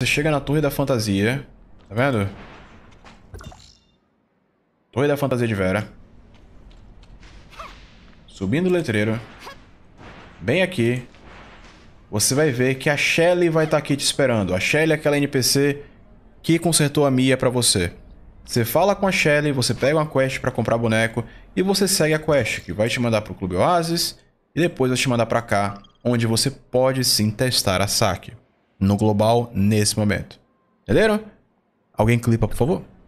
Você chega na Torre da Fantasia. Tá vendo? Torre da Fantasia de Vera. Subindo o letreiro. Bem aqui. Você vai ver que a Shelly vai estar tá aqui te esperando. A Shelly é aquela NPC que consertou a Mia pra você. Você fala com a Shelly, você pega uma quest para comprar boneco e você segue a quest, que vai te mandar pro Clube Oasis e depois vai te mandar pra cá, onde você pode sim testar a saque no global nesse momento. Entenderam? Alguém clipa, por favor.